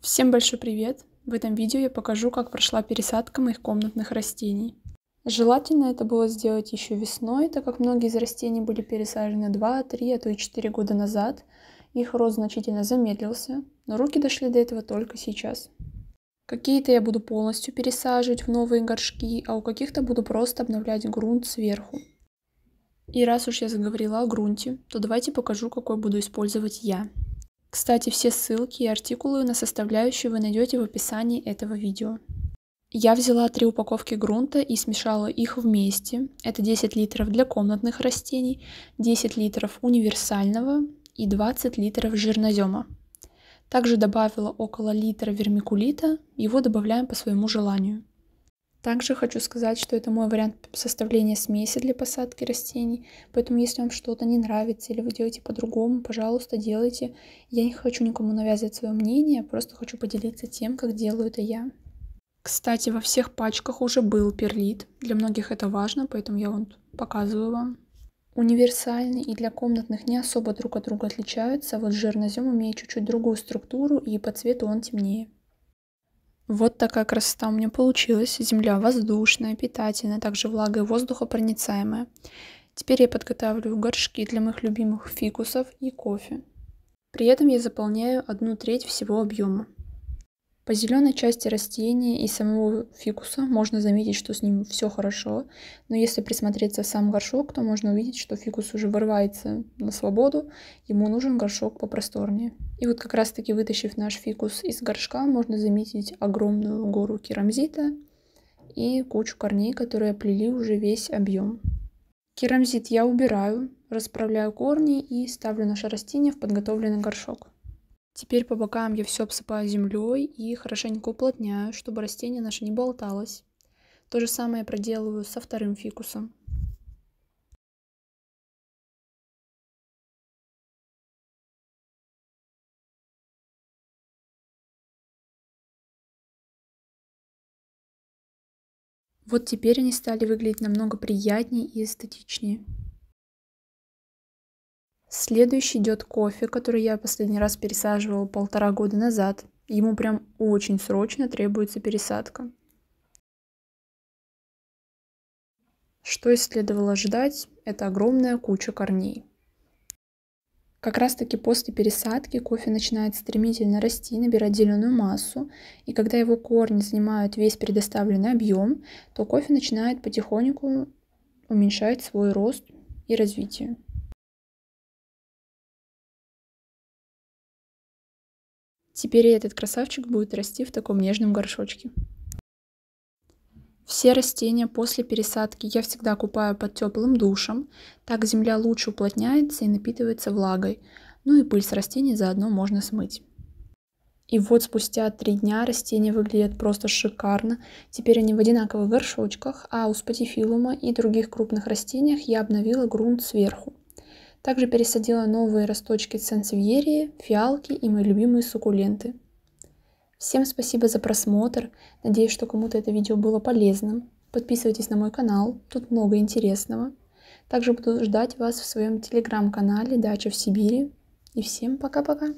Всем большой привет! В этом видео я покажу, как прошла пересадка моих комнатных растений. Желательно это было сделать еще весной, так как многие из растений были пересажены 2, 3, а то и 4 года назад. Их рост значительно замедлился, но руки дошли до этого только сейчас. Какие-то я буду полностью пересаживать в новые горшки, а у каких-то буду просто обновлять грунт сверху. И раз уж я заговорила о грунте, то давайте покажу, какой буду использовать я. Кстати, все ссылки и артикулы на составляющие вы найдете в описании этого видео. Я взяла три упаковки грунта и смешала их вместе. Это 10 литров для комнатных растений, 10 литров универсального и 20 литров жирнозема. Также добавила около литра вермикулита, его добавляем по своему желанию. Также хочу сказать, что это мой вариант составления смеси для посадки растений, поэтому если вам что-то не нравится или вы делаете по-другому, пожалуйста, делайте. Я не хочу никому навязывать свое мнение, просто хочу поделиться тем, как делаю это я. Кстати, во всех пачках уже был перлит, для многих это важно, поэтому я вот показываю вам. Универсальный и для комнатных не особо друг от друга отличаются, вот жирнозем имеет чуть-чуть другую структуру и по цвету он темнее. Вот такая красота у меня получилась. Земля воздушная, питательная, также влага и воздухопроницаемая. Теперь я подготавливаю горшки для моих любимых фикусов и кофе. При этом я заполняю одну треть всего объема. По зеленой части растения и самого фикуса можно заметить, что с ним все хорошо, но если присмотреться в сам горшок, то можно увидеть, что фикус уже вырывается на свободу, ему нужен горшок попросторнее. И вот как раз таки вытащив наш фикус из горшка, можно заметить огромную гору керамзита и кучу корней, которые оплели уже весь объем. Керамзит я убираю, расправляю корни и ставлю наше растение в подготовленный горшок. Теперь по бокам я все обсыпаю землей и хорошенько уплотняю, чтобы растение наше не болталось. То же самое проделываю со вторым фикусом. Вот теперь они стали выглядеть намного приятнее и эстетичнее. Следующий идет кофе, который я последний раз пересаживала полтора года назад. Ему прям очень срочно требуется пересадка. Что и следовало ждать, это огромная куча корней. Как раз таки после пересадки кофе начинает стремительно расти, набирать зеленую массу, и когда его корни занимают весь предоставленный объем, то кофе начинает потихоньку уменьшать свой рост и развитие. Теперь этот красавчик будет расти в таком нежном горшочке. Все растения после пересадки я всегда купаю под теплым душем. Так земля лучше уплотняется и напитывается влагой. Ну и пыль с растений заодно можно смыть. И вот спустя три дня растения выглядят просто шикарно. Теперь они в одинаковых горшочках, а у спатифилума и других крупных растениях я обновила грунт сверху. Также пересадила новые росточки сансевьерии, фиалки и мои любимые суккуленты. Всем спасибо за просмотр. Надеюсь, что кому-то это видео было полезным. Подписывайтесь на мой канал, тут много интересного. Также буду ждать вас в своем телеграм-канале «Дача в Сибири». И всем пока-пока!